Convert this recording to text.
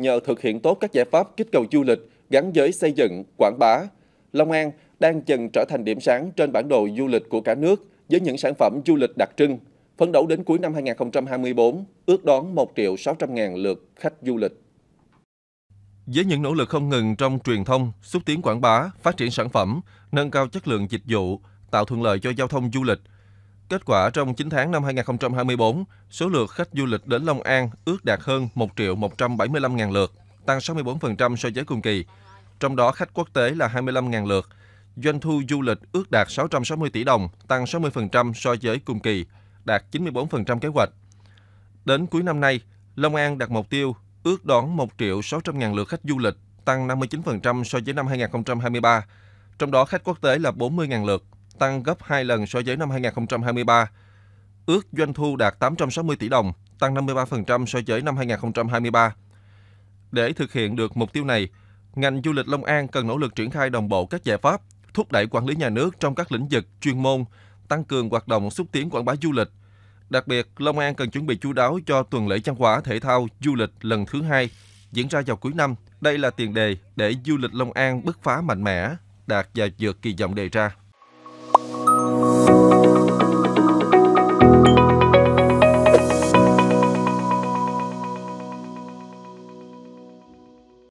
nhờ thực hiện tốt các giải pháp kích cầu du lịch gắn với xây dựng, quảng bá. Long An đang dần trở thành điểm sáng trên bản đồ du lịch của cả nước với những sản phẩm du lịch đặc trưng. Phấn đấu đến cuối năm 2024, ước đón 1 triệu 600 ngàn lượt khách du lịch. Với những nỗ lực không ngừng trong truyền thông, xúc tiến quảng bá, phát triển sản phẩm, nâng cao chất lượng dịch vụ, tạo thuận lợi cho giao thông du lịch – Kết quả trong 9 tháng năm 2024, số lượt khách du lịch đến Long An ước đạt hơn 1 triệu 175 ngàn lượt, tăng 64% so với cùng kỳ. Trong đó khách quốc tế là 25 ngàn lượt. Doanh thu du lịch ước đạt 660 tỷ đồng, tăng 60% so với cùng kỳ, đạt 94% kế hoạch. Đến cuối năm nay, Long An đặt mục tiêu ước đón 1 triệu 600 ngàn lượt khách du lịch, tăng 59% so với năm 2023. Trong đó khách quốc tế là 40 ngàn lượt, tăng gấp 2 lần so với năm 2023. Ước doanh thu đạt 860 tỷ đồng, tăng 53% so với năm 2023. Để thực hiện được mục tiêu này, ngành du lịch Long An cần nỗ lực triển khai đồng bộ các giải pháp, thúc đẩy quản lý nhà nước trong các lĩnh vực chuyên môn, tăng cường hoạt động xúc tiến quảng bá du lịch. Đặc biệt, Long An cần chuẩn bị chú đáo cho tuần lễ văn hóa thể thao du lịch lần thứ hai diễn ra vào cuối năm. Đây là tiền đề để du lịch Long An bứt phá mạnh mẽ, đạt và vượt kỳ vọng đề ra.